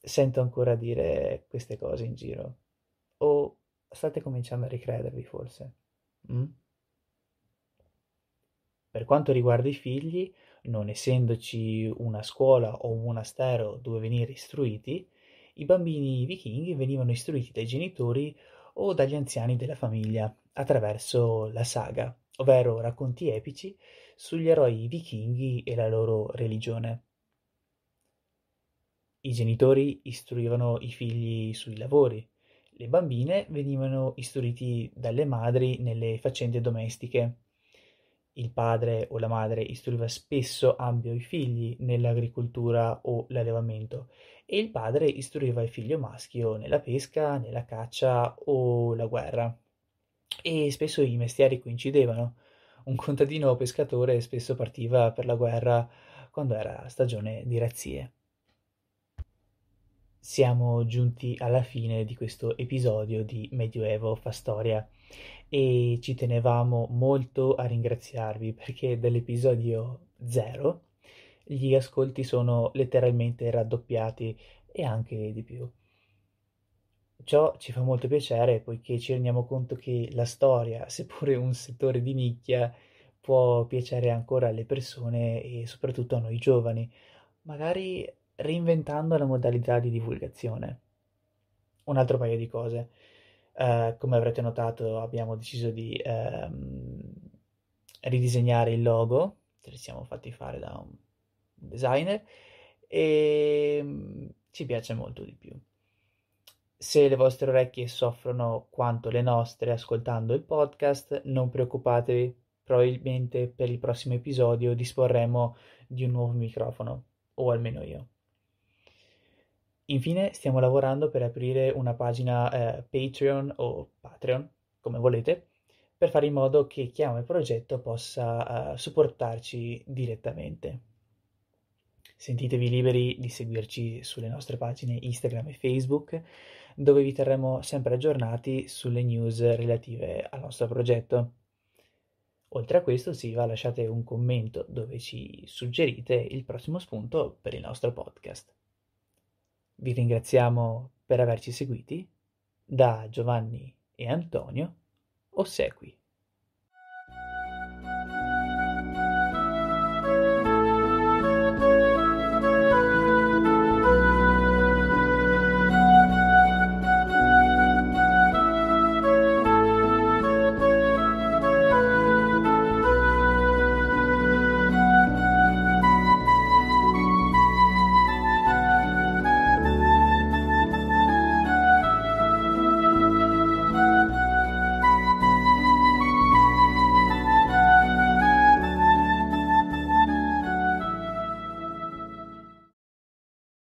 sento ancora dire queste cose in giro. O state cominciando a ricredervi forse. Mm? Per quanto riguarda i figli, non essendoci una scuola o un monastero dove venire istruiti, i bambini vichinghi venivano istruiti dai genitori o dagli anziani della famiglia attraverso la saga, ovvero racconti epici sugli eroi vichinghi e la loro religione. I genitori istruivano i figli sui lavori, le bambine venivano istruiti dalle madri nelle faccende domestiche. Il padre o la madre istruiva spesso ambio i figli nell'agricoltura o l'allevamento e il padre istruiva il figlio maschio nella pesca, nella caccia o la guerra. E spesso i mestieri coincidevano. Un contadino pescatore spesso partiva per la guerra quando era stagione di razzie siamo giunti alla fine di questo episodio di Medioevo fa storia e ci tenevamo molto a ringraziarvi perché dall'episodio 0 gli ascolti sono letteralmente raddoppiati e anche di più. Ciò ci fa molto piacere poiché ci rendiamo conto che la storia, seppure un settore di nicchia, può piacere ancora alle persone e soprattutto a noi giovani. Magari reinventando la modalità di divulgazione. Un altro paio di cose. Uh, come avrete notato abbiamo deciso di uh, ridisegnare il logo, ce li siamo fatti fare da un designer e ehm, ci piace molto di più. Se le vostre orecchie soffrono quanto le nostre ascoltando il podcast, non preoccupatevi, probabilmente per il prossimo episodio disporremo di un nuovo microfono, o almeno io. Infine stiamo lavorando per aprire una pagina eh, Patreon o Patreon, come volete, per fare in modo che chi il progetto possa eh, supportarci direttamente. Sentitevi liberi di seguirci sulle nostre pagine Instagram e Facebook, dove vi terremo sempre aggiornati sulle news relative al nostro progetto. Oltre a questo, sì, va lasciate un commento dove ci suggerite il prossimo spunto per il nostro podcast. Vi ringraziamo per averci seguiti. Da Giovanni e Antonio, ossequi.